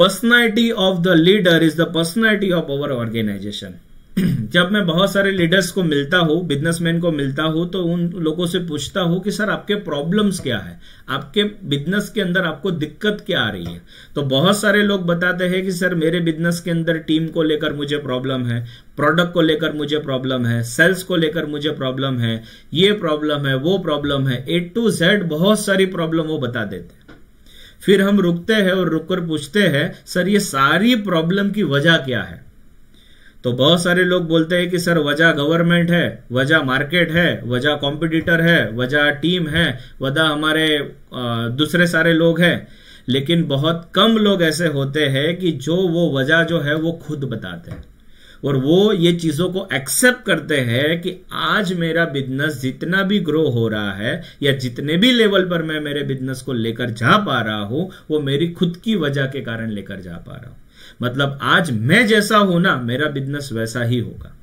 personality of the leader is the personality of our organisation जब मैं बहुत सारे लीडर्स को मिलता हूं बिजनेसमैन को मिलता हूं तो उन लोगों से पूछता हूं कि सर आपके प्रॉब्लम्स क्या है आपके बिजनेस के अंदर आपको दिक्कत क्या आ रही है तो बहुत सारे लोग बताते हैं कि सर मेरे बिजनेस के अंदर टीम को लेकर मुझे प्रॉब्लम है प्रोडक्ट को लेकर मुझे प्रॉब्लम है सेल्स को लेकर मुझे प्रॉब्लम है ये प्रॉब्लम है वो प्रॉब्लम है ए टू जेड बहुत सारी प्रॉब्लम वो बता देते हैं फिर हम रुकते हैं और रुककर पूछते हैं सर ये सारी प्रॉब्लम की वजह क्या है तो बहुत सारे लोग बोलते हैं कि सर वजह गवर्नमेंट है वजह मार्केट है वजह कॉम्पिटिटर है वजह टीम है वजह हमारे दूसरे सारे लोग हैं लेकिन बहुत कम लोग ऐसे होते हैं कि जो वो वजह जो है वो खुद बताते हैं और वो ये चीज़ों को एक्सेप्ट करते हैं कि आज मेरा बिजनेस जितना भी ग्रो हो रहा है या जितने भी लेवल पर मैं मेरे बिजनेस को लेकर जा पा रहा हूं वो मेरी खुद की वजह के कारण लेकर जा पा रहा हूं मतलब आज मैं जैसा हूं ना मेरा बिजनेस वैसा ही होगा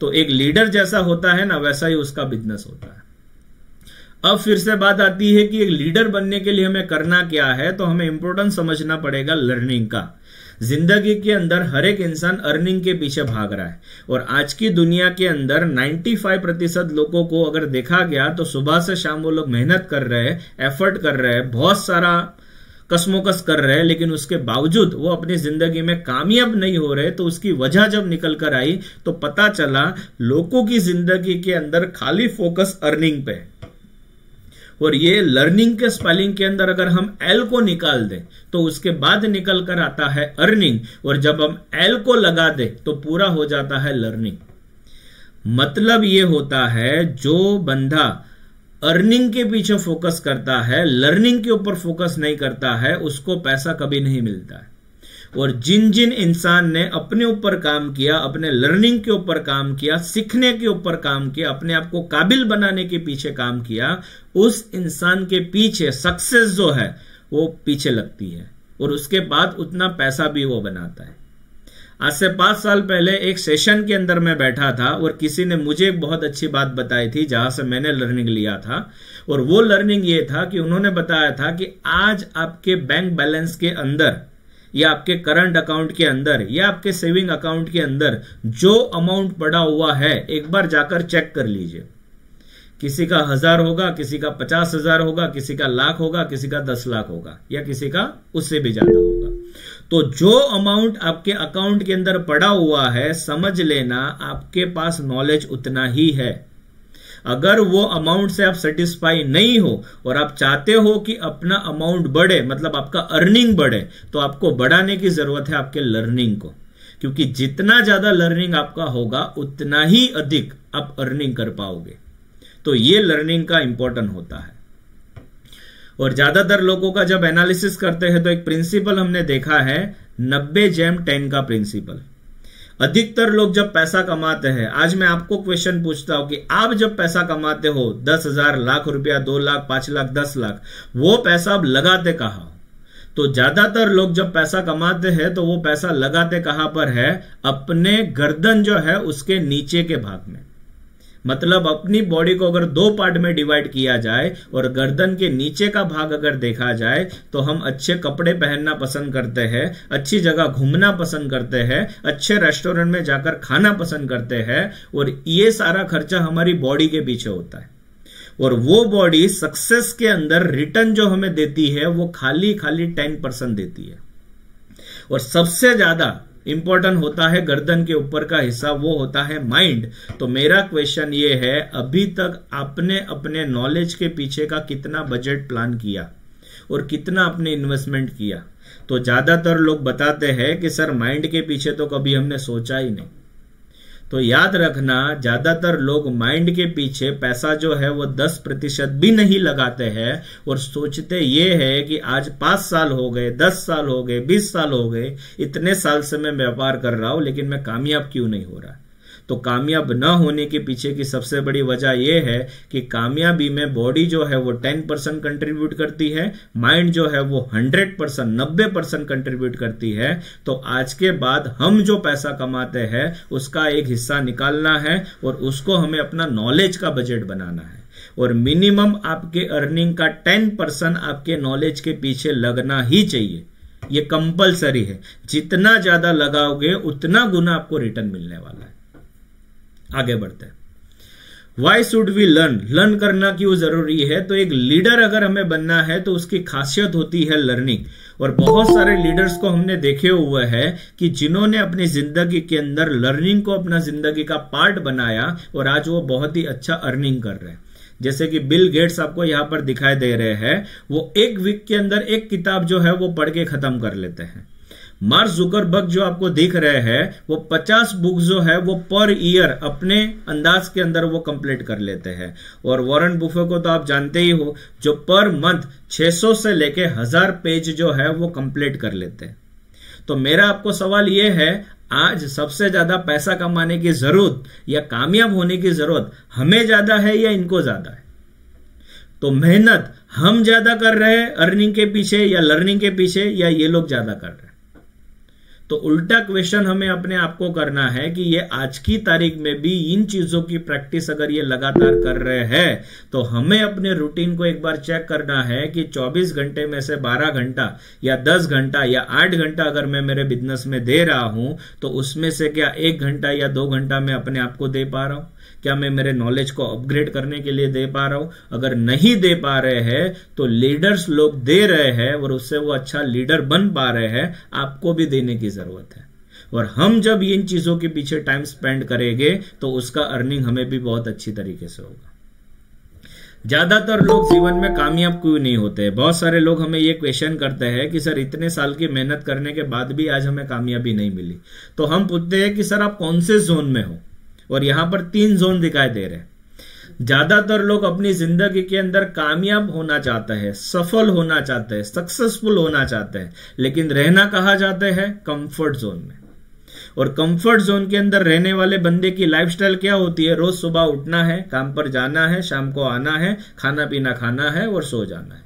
तो एक लीडर जैसा होता है ना वैसा ही उसका बिजनेस होता है अब फिर से बात आती है कि एक लीडर बनने के लिए हमें करना क्या है तो हमें इंपोर्टेंस समझना पड़ेगा लर्निंग का जिंदगी के अंदर हर एक इंसान अर्निंग के पीछे भाग रहा है और आज की दुनिया के अंदर 95 प्रतिशत लोगों को अगर देखा गया तो सुबह से शाम वो लोग मेहनत कर रहे हैं एफर्ट कर रहे हैं बहुत सारा कसमोकस कर रहे हैं लेकिन उसके बावजूद वो अपनी जिंदगी में कामयाब नहीं हो रहे तो उसकी वजह जब निकल कर आई तो पता चला लोगों की जिंदगी के अंदर खाली फोकस अर्निंग पे है और ये लर्निंग के स्पेलिंग के अंदर अगर हम एल को निकाल दें तो उसके बाद निकल कर आता है अर्निंग और जब हम एल को लगा दें तो पूरा हो जाता है लर्निंग मतलब ये होता है जो बंदा अर्निंग के पीछे फोकस करता है लर्निंग के ऊपर फोकस नहीं करता है उसको पैसा कभी नहीं मिलता है और जिन जिन इंसान ने अपने ऊपर काम किया अपने लर्निंग के ऊपर काम किया सीखने के ऊपर काम किया अपने आप को काबिल बनाने के पीछे काम किया उस इंसान के पीछे सक्सेस जो है वो पीछे लगती है और उसके बाद उतना पैसा भी वो बनाता है आज से पांच साल पहले एक सेशन के अंदर मैं बैठा था और किसी ने मुझे एक बहुत अच्छी बात बताई थी जहां से मैंने लर्निंग लिया था और वो लर्निंग ये था कि उन्होंने बताया था कि आज आपके बैंक बैलेंस के अंदर या आपके करंट अकाउंट के अंदर या आपके सेविंग अकाउंट के अंदर जो अमाउंट पड़ा हुआ है एक बार जाकर चेक कर लीजिए किसी का हजार होगा किसी का पचास हजार होगा किसी का लाख होगा किसी का दस लाख होगा या किसी का उससे भी ज्यादा होगा तो जो अमाउंट आपके अकाउंट के अंदर पड़ा हुआ है समझ लेना आपके पास नॉलेज उतना ही है अगर वो अमाउंट से आप सेटिस्फाई नहीं हो और आप चाहते हो कि अपना अमाउंट बढ़े मतलब आपका अर्निंग बढ़े तो आपको बढ़ाने की जरूरत है आपके लर्निंग को क्योंकि जितना ज्यादा लर्निंग आपका होगा उतना ही अधिक आप अर्निंग कर पाओगे तो ये लर्निंग का इंपॉर्टेंट होता है और ज्यादातर लोगों का जब एनालिसिस करते हैं तो एक प्रिंसिपल हमने देखा है नब्बे जैम टेन का प्रिंसिपल अधिकतर लोग जब पैसा कमाते हैं आज मैं आपको क्वेश्चन पूछता हूं कि आप जब पैसा कमाते हो दस हजार लाख रुपया दो लाख पांच लाख दस लाख वो पैसा आप लगाते कहा तो ज्यादातर लोग जब पैसा कमाते हैं तो वो पैसा लगाते कहां पर है अपने गर्दन जो है उसके नीचे के भाग में मतलब अपनी बॉडी को अगर दो पार्ट में डिवाइड किया जाए और गर्दन के नीचे का भाग अगर देखा जाए तो हम अच्छे कपड़े पहनना पसंद करते हैं अच्छी जगह घूमना पसंद करते हैं अच्छे रेस्टोरेंट में जाकर खाना पसंद करते हैं और ये सारा खर्चा हमारी बॉडी के पीछे होता है और वो बॉडी सक्सेस के अंदर रिटर्न जो हमें देती है वो खाली खाली टेन परसेंट देती है और सबसे ज्यादा इंपॉर्टेंट होता है गर्दन के ऊपर का हिस्सा वो होता है माइंड तो मेरा क्वेश्चन ये है अभी तक आपने अपने नॉलेज के पीछे का कितना बजट प्लान किया और कितना आपने इन्वेस्टमेंट किया तो ज्यादातर लोग बताते हैं कि सर माइंड के पीछे तो कभी हमने सोचा ही नहीं तो याद रखना ज़्यादातर लोग माइंड के पीछे पैसा जो है वो दस प्रतिशत भी नहीं लगाते हैं और सोचते ये है कि आज पांच साल हो गए दस साल हो गए बीस साल हो गए इतने साल से मैं व्यापार कर रहा हूं लेकिन मैं कामयाब क्यों नहीं हो रहा तो कामयाब न होने के पीछे की सबसे बड़ी वजह यह है कि कामयाबी में बॉडी जो है वो टेन परसेंट कंट्रीब्यूट करती है माइंड जो है वो हंड्रेड परसेंट नब्बे परसेंट कंट्रीब्यूट करती है तो आज के बाद हम जो पैसा कमाते हैं उसका एक हिस्सा निकालना है और उसको हमें अपना नॉलेज का बजट बनाना है और मिनिमम आपके अर्निंग का टेन परसेंट आपके नॉलेज के पीछे लगना ही चाहिए ये कंपलसरी है जितना ज्यादा लगाओगे उतना गुना आपको रिटर्न मिलने वाला है आगे बढ़ते हैं why should we learn learn करना क्यों जरूरी है तो एक लीडर अगर हमें बनना है तो उसकी खासियत होती है लर्निंग और बहुत सारे लीडर्स को हमने देखे हुए हैं कि जिन्होंने अपनी जिंदगी के अंदर लर्निंग को अपना जिंदगी का पार्ट बनाया और आज वो बहुत ही अच्छा अर्निंग कर रहे हैं जैसे कि बिल गेट्स आपको यहां पर दिखाई दे रहे हैं वो एक वीक के अंदर एक किताब जो है वो पढ़ के खत्म कर लेते हैं मार्क जुकरबर्ग जो आपको दिख रहे हैं वो 50 बुक जो है वो पर ईयर अपने अंदाज के अंदर वो कंप्लीट कर लेते हैं और वॉरेन बुफे को तो आप जानते ही हो जो पर मंथ 600 से लेके हजार पेज जो है वो कंप्लीट कर लेते हैं तो मेरा आपको सवाल ये है आज सबसे ज्यादा पैसा कमाने की जरूरत या कामयाब होने की जरूरत हमें ज्यादा है या इनको ज्यादा है तो मेहनत हम ज्यादा कर रहे हैं अर्निंग के पीछे या लर्निंग के पीछे या ये लोग ज्यादा कर रहे हैं तो उल्टा क्वेश्चन हमें अपने आप को करना है कि ये आज की तारीख में भी इन चीजों की प्रैक्टिस अगर ये लगातार कर रहे हैं तो हमें अपने रूटीन को एक बार चेक करना है कि 24 घंटे में से 12 घंटा या 10 घंटा या 8 घंटा अगर मैं मेरे बिजनेस में दे रहा हूं तो उसमें से क्या एक घंटा या दो घंटा मैं अपने आप को दे पा रहा हूं क्या मैं मेरे नॉलेज को अपग्रेड करने के लिए दे पा रहा हूं अगर नहीं दे पा रहे हैं तो लीडर्स लोग दे रहे हैं और उससे वो अच्छा लीडर बन पा रहे हैं आपको भी देने की ज़रूरत है और हम जब इन चीज़ों के पीछे टाइम स्पेंड करेंगे तो उसका अर्निंग हमें भी बहुत अच्छी तरीके से होगा ज़्यादातर लोग जीवन में कामयाब क्यों नहीं होते बहुत सारे लोग हमें ये क्वेश्चन करते हैं कि सर इतने साल की मेहनत करने के बाद भी आज हमें कामयाबी नहीं मिली तो हम पूछते हैं कि सर आप कौन से जोन में हो और यहां पर तीन जोन दिखाई दे रहे हैं ज्यादातर लोग अपनी जिंदगी के अंदर कामयाब होना चाहते हैं सफल होना चाहते हैं सक्सेसफुल होना चाहते हैं लेकिन रहना कहा जाता है कंफर्ट जोन में और कंफर्ट जोन के अंदर रहने वाले बंदे की लाइफस्टाइल क्या होती है रोज सुबह उठना है काम पर जाना है शाम को आना है खाना पीना खाना है और सो जाना है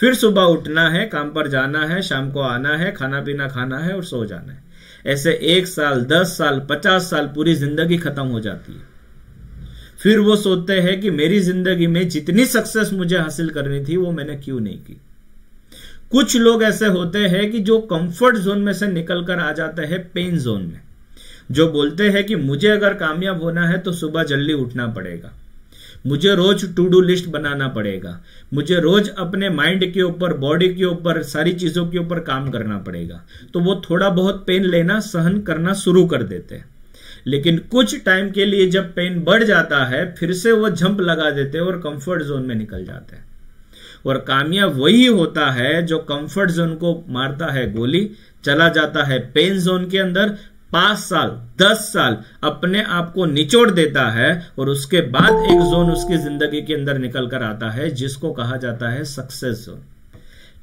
फिर सुबह उठना है काम पर जाना है शाम को आना है खाना पीना खाना है और सो जाना है ऐसे एक साल दस साल पचास साल पूरी जिंदगी खत्म हो जाती है फिर वो सोचते हैं कि मेरी जिंदगी में जितनी सक्सेस मुझे हासिल करनी थी वो मैंने क्यों नहीं की कुछ लोग ऐसे होते हैं कि जो कंफर्ट जोन में से निकलकर आ जाते हैं पेन जोन में जो बोलते हैं कि मुझे अगर कामयाब होना है तो सुबह जल्दी उठना पड़ेगा मुझे रोज टू डू लिस्ट बनाना पड़ेगा मुझे रोज अपने माइंड के ऊपर बॉडी के ऊपर सारी चीजों के ऊपर काम करना पड़ेगा तो वो थोड़ा बहुत पेन लेना सहन करना शुरू कर देते हैं लेकिन कुछ टाइम के लिए जब पेन बढ़ जाता है फिर से वो जंप लगा देते हैं और कंफर्ट जोन में निकल जाते हैं और कामयाब वही होता है जो कंफर्ट जोन को मारता है गोली चला जाता है पेन जोन के अंदर पांच साल दस साल अपने आप को निचोड़ देता है और उसके बाद एक जोन उसकी जिंदगी के अंदर निकल कर आता है जिसको कहा जाता है सक्सेस जोन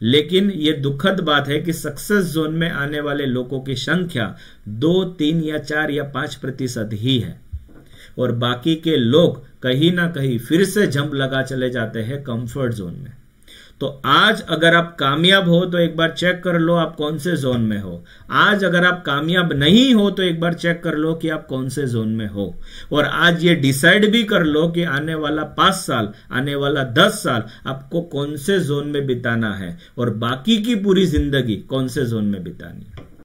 लेकिन यह दुखद बात है कि सक्सेस जोन में आने वाले लोगों की संख्या दो तीन या चार या पांच प्रतिशत ही है और बाकी के लोग कहीं ना कहीं फिर से जंप लगा चले जाते हैं कंफर्ट जोन में तो आज अगर आप कामयाब हो तो एक बार चेक कर लो आप कौन से जोन में हो आज अगर आप कामयाब नहीं हो तो एक बार चेक कर लो कि आप कौन से जोन में हो और आज ये डिसाइड भी कर लो कि आने वाला पांच साल आने वाला दस साल आपको कौन से जोन में बिताना है और बाकी की पूरी जिंदगी कौन से जोन में बितानी है